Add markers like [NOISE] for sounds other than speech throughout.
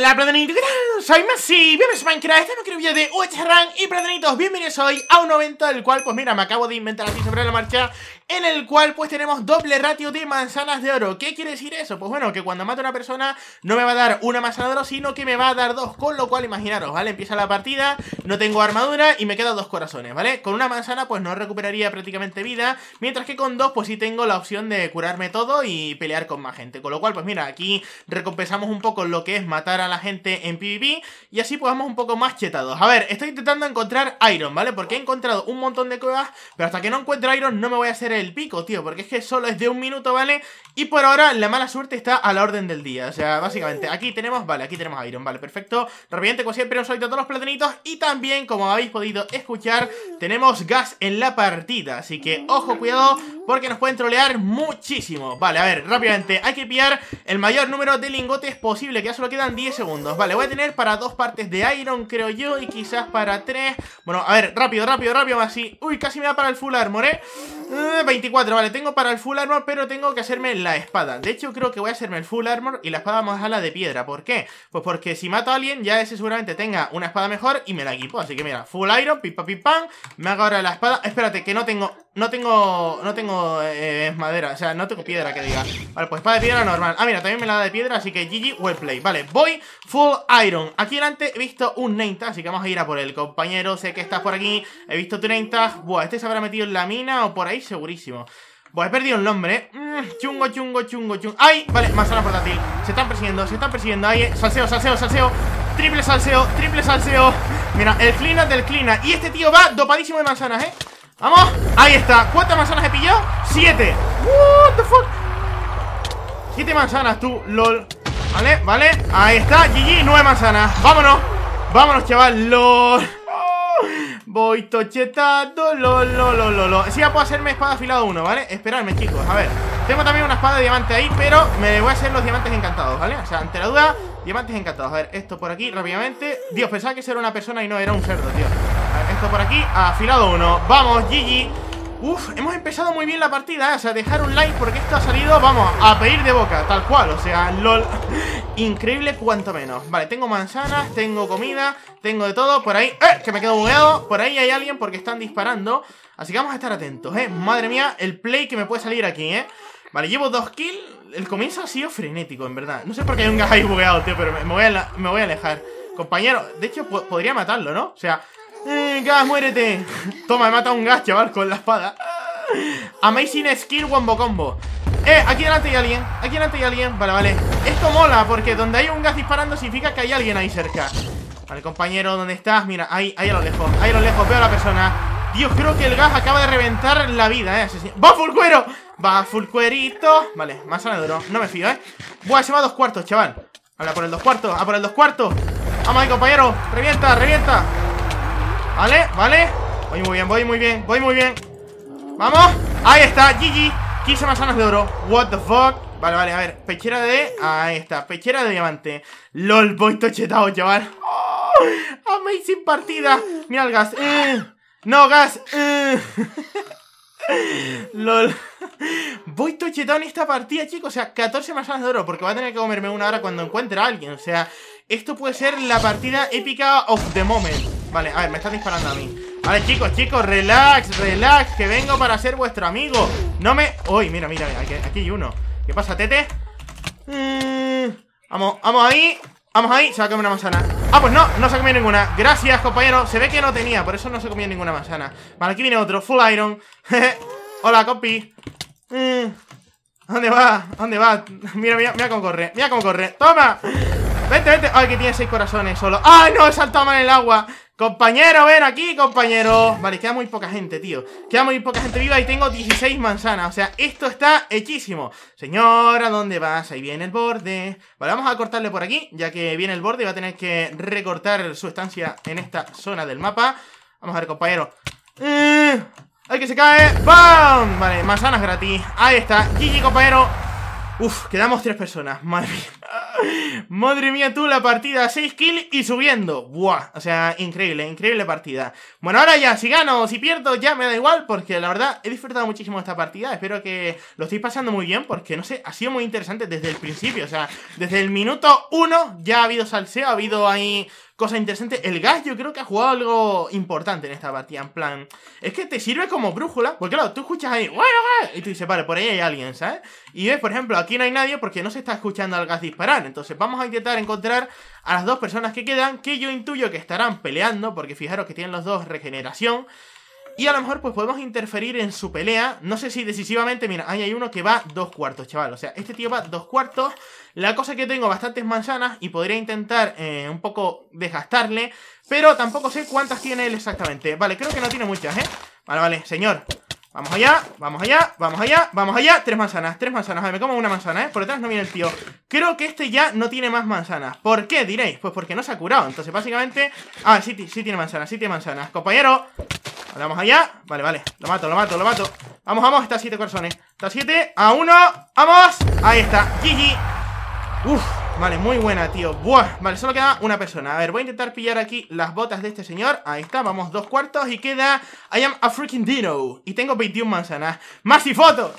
Hola, platanitos, Soy Masi, bienvenidos a Minecraft, este es un vídeo de UHRAN y platanitos, bienvenidos hoy a un evento del cual, pues mira, me acabo de inventar así sobre la marcha en el cual pues tenemos doble ratio de manzanas de oro. ¿Qué quiere decir eso? Pues bueno, que cuando mato a una persona no me va a dar una manzana de oro, sino que me va a dar dos, con lo cual imaginaros, ¿vale? Empieza la partida, no tengo armadura y me quedan dos corazones, ¿vale? Con una manzana pues no recuperaría prácticamente vida, mientras que con dos pues sí tengo la opción de curarme todo y pelear con más gente. Con lo cual pues mira, aquí recompensamos un poco lo que es matar a la gente en PvP y así pues vamos un poco más chetados. A ver, estoy intentando encontrar Iron, ¿vale? Porque he encontrado un montón de cuevas, pero hasta que no encuentre Iron no me voy a hacer el pico, tío, porque es que solo es de un minuto, ¿vale? Y por ahora la mala suerte está a la orden del día, o sea, básicamente, uh. aquí tenemos, vale, aquí tenemos a Iron, vale, perfecto. Reviente, como siempre, nos solito todos los platinitos y también, como habéis podido escuchar, uh. tenemos gas en la partida, así que, ojo, cuidado, porque nos pueden trolear muchísimo Vale, a ver, rápidamente Hay que pillar el mayor número de lingotes posible Que ya solo quedan 10 segundos Vale, voy a tener para dos partes de Iron, creo yo Y quizás para tres Bueno, a ver, rápido, rápido, rápido Así, uy, casi me da para el full armor, eh 24, eh, vale, tengo para el full armor Pero tengo que hacerme la espada De hecho, creo que voy a hacerme el full armor Y la espada más a la de piedra ¿Por qué? Pues porque si mato a alguien Ya ese seguramente tenga una espada mejor Y me la equipo Así que mira, full iron, pipa, pipa Me hago ahora la espada Espérate, que no tengo... No tengo... No tengo es madera, o sea, no tengo piedra que diga Vale, pues para de piedra normal Ah, mira, también me la da de piedra, así que GG, well play Vale, voy full iron Aquí delante he visto un name así que vamos a ir a por él Compañero, sé que estás por aquí He visto tu name Buah, este se habrá metido en la mina o por ahí segurísimo pues he perdido Un nombre, ¿eh? mm, chungo, chungo, chungo, chungo ¡Ay! Vale, manzana portátil Se están persiguiendo, se están persiguiendo ¡Ay! Eh, salseo, salseo, salseo Triple salseo, triple salseo Mira, el cleanup del clina Y este tío va dopadísimo de manzanas, ¿eh? ¡Vamos! Ahí está. ¿Cuántas manzanas he pillado? ¡Siete! ¡What the fuck! Siete manzanas, tú, lol. Vale, vale. Ahí está. GG, nueve manzanas. Vámonos. Vámonos, chaval. LOL. [LAUGHS] Voy tochetando, ¡Lol, lol, lol, lol! Si ya puedo hacerme espada afilada uno, ¿vale? Esperadme, chicos, a ver Tengo también una espada de diamante ahí, pero me voy a hacer los diamantes encantados, ¿vale? O sea, ante la duda, diamantes encantados A ver, esto por aquí, rápidamente Dios, pensaba que era una persona y no, era un cerdo, tío esto por aquí, afilado uno Vamos, GG Uf, hemos empezado muy bien la partida, ¿eh? o sea, dejar un like porque esto ha salido, vamos, a pedir de boca, tal cual, o sea, lol, [LAUGHS] increíble cuanto menos. Vale, tengo manzanas, tengo comida, tengo de todo, por ahí, ¡eh! Que me quedo bugueado, por ahí hay alguien porque están disparando, así que vamos a estar atentos, ¿eh? Madre mía, el play que me puede salir aquí, ¿eh? Vale, llevo dos kills, el comienzo ha sido frenético, en verdad. No sé por qué hay un gas bugueado, tío, pero me voy a, me voy a alejar. Compañero, de hecho, podría matarlo, ¿no? O sea, Mm, gas, muérete. Toma, he matado a un gas, chaval, con la espada. Amazing skill wombo combo. Eh, aquí delante hay alguien. Aquí delante hay alguien. Vale, vale. Esto mola porque donde hay un gas disparando significa que hay alguien ahí cerca. Vale, compañero, ¿dónde estás? Mira, ahí, ahí a lo lejos. Ahí a lo lejos, veo a la persona. Dios, creo que el gas acaba de reventar la vida, eh. ¡Va full cuero! ¡Va full cuerito! Vale, más duro. No me fío, eh. Buah, se va a dos cuartos, chaval. Habla por el dos cuartos, a por el dos cuartos. Vamos ahí, compañero. Revienta, revienta. Vale, vale Voy muy bien, voy muy bien, voy muy bien Vamos, ahí está, GG 15 manzanas de oro, what the fuck Vale, vale, a ver, pechera de... Ahí está, pechera de diamante LOL, voy tochetado, chaval oh, Amazing partida Mira el gas ¡Eh! No, gas ¡Eh! [LAUGHS] LOL Voy tochetado en esta partida, chicos O sea, 14 manzanas de oro Porque va a tener que comerme una hora cuando encuentre a alguien O sea, esto puede ser la partida épica of the moment Vale, a ver, me está disparando a mí Vale, chicos, chicos, relax, relax Que vengo para ser vuestro amigo No me... Uy, mira, mira, aquí, aquí hay uno ¿Qué pasa, tete? Mm, vamos, vamos ahí Vamos ahí, se va a comer una manzana Ah, pues no, no se ha comido ninguna Gracias, compañero Se ve que no tenía, por eso no se comió ninguna manzana Vale, aquí viene otro, full iron [LAUGHS] Hola, compi mm, ¿Dónde va? ¿Dónde va? [LAUGHS] mira, mira, mira cómo corre Mira cómo corre ¡Toma! Vente, vente Ay, que tiene seis corazones solo ¡Ay, no! He saltado mal en el agua Compañero, ven aquí, compañero Vale, queda muy poca gente, tío Queda muy poca gente viva y tengo 16 manzanas O sea, esto está hechísimo Señora, ¿dónde vas? Ahí viene el borde Vale, vamos a cortarle por aquí Ya que viene el borde y va a tener que recortar su estancia en esta zona del mapa Vamos a ver, compañero eh, ¡Ay, que se cae! ¡Bam! Vale, manzanas gratis Ahí está, GG, compañero Uf, quedamos tres personas, madre mía Madre mía, tú la partida, 6 kills y subiendo. Buah, o sea, increíble, increíble partida. Bueno, ahora ya, si gano o si pierdo, ya me da igual, porque la verdad he disfrutado muchísimo esta partida. Espero que lo estéis pasando muy bien, porque no sé, ha sido muy interesante desde el principio. O sea, desde el minuto 1 ya ha habido salseo, ha habido ahí Cosa interesante, el gas yo creo que ha jugado algo importante en esta partida, en plan... Es que te sirve como brújula, porque claro, tú escuchas ahí... Y tú dices, vale, por ahí hay alguien, ¿sabes? Y ves, por ejemplo, aquí no hay nadie porque no se está escuchando al gas disparar. Entonces vamos a intentar encontrar a las dos personas que quedan, que yo intuyo que estarán peleando, porque fijaros que tienen los dos regeneración... Y a lo mejor pues podemos interferir en su pelea No sé si decisivamente, mira, ahí hay uno que va dos cuartos, chaval O sea, este tío va dos cuartos La cosa es que tengo bastantes manzanas Y podría intentar eh, un poco desgastarle Pero tampoco sé cuántas tiene él exactamente Vale, creo que no tiene muchas, ¿eh? Vale, vale, señor Vamos allá, vamos allá, vamos allá, vamos allá Tres manzanas, tres manzanas, a ver, me como una manzana, ¿eh? Por detrás no viene el tío Creo que este ya no tiene más manzanas ¿Por qué, diréis? Pues porque no se ha curado Entonces, básicamente... Ah, sí, sí tiene manzanas, sí tiene manzanas Compañero Vamos allá Vale, vale, lo mato, lo mato, lo mato Vamos, vamos, Estas siete corazones Estas siete, a uno, vamos Ahí está, ¡Gigi! Uf Vale, muy buena, tío Buah, vale, solo queda una persona A ver, voy a intentar pillar aquí las botas de este señor Ahí está, vamos, dos cuartos y queda I am a freaking dino Y tengo 21 manzanas ¡Más y foto!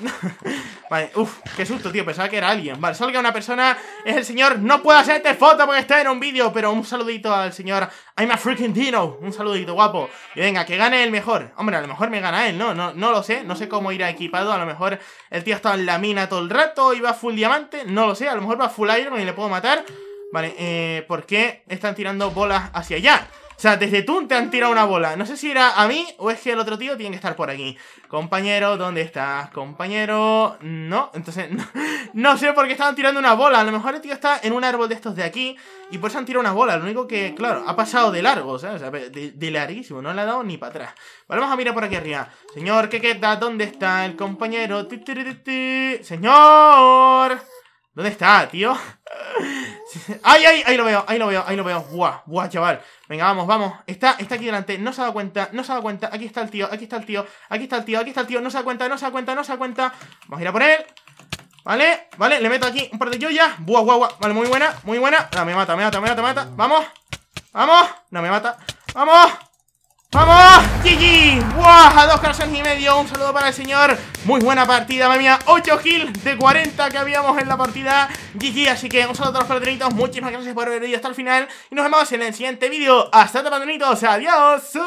[LAUGHS] vale, uff, qué susto, tío Pensaba que era alguien Vale, solo queda una persona Es el señor, no puedo hacerte foto porque está en un vídeo Pero un saludito al señor I'm a freaking Dino. Un saludito, guapo. Y venga, que gane el mejor. Hombre, a lo mejor me gana él, ¿no? No, no lo sé. No sé cómo irá equipado. A lo mejor el tío ha en la mina todo el rato y va full diamante. No lo sé. A lo mejor va full iron y le puedo matar. Vale, eh, ¿por qué están tirando bolas hacia allá? O sea, desde tú te han tirado una bola. No sé si era a mí o es que el otro tío tiene que estar por aquí. Compañero, ¿dónde estás? Compañero... No, entonces [LAUGHS] no, sé por qué estaban tirando una bola. A lo mejor el tío está en un árbol de estos de aquí y por eso han tirado una bola. Lo único que, claro, ha pasado de largo, O sea, de, larguísimo. No le ha dado ni para atrás. Vale, vamos a mirar por aquí arriba. Señor, ¿qué queda? ¿Dónde está el compañero? Señor. ¿Dónde está, tío? ¡Ay, ay! Ahí lo veo, ahí lo veo, ahí lo veo. Buah, buah, chaval! Venga, vamos, vamos. Está, está aquí delante. No se ha dado cuenta, no se ha cuenta. Aquí está el tío, aquí está el tío, aquí está el tío, aquí está el tío. No se da cuenta, no se da cuenta, no se da cuenta. Vamos a ir a por él. Vale, vale, le meto aquí un par de joyas. Buah, guau, Vale, muy buena, muy buena. No, me mata, me mata, me mata, me mata. Vamos, vamos. No me mata. ¡Vamos! ¡Vamos! ¡GG! ¡Buah! A dos corazones y medio, un saludo para el señor Muy buena partida, madre mía 8 kills de 40 que habíamos en la partida GG, así que un saludo a todos los patronitos Muchísimas gracias por haber venido hasta el final Y nos vemos en el siguiente vídeo ¡Hasta otra, patronitos! ¡Adiós!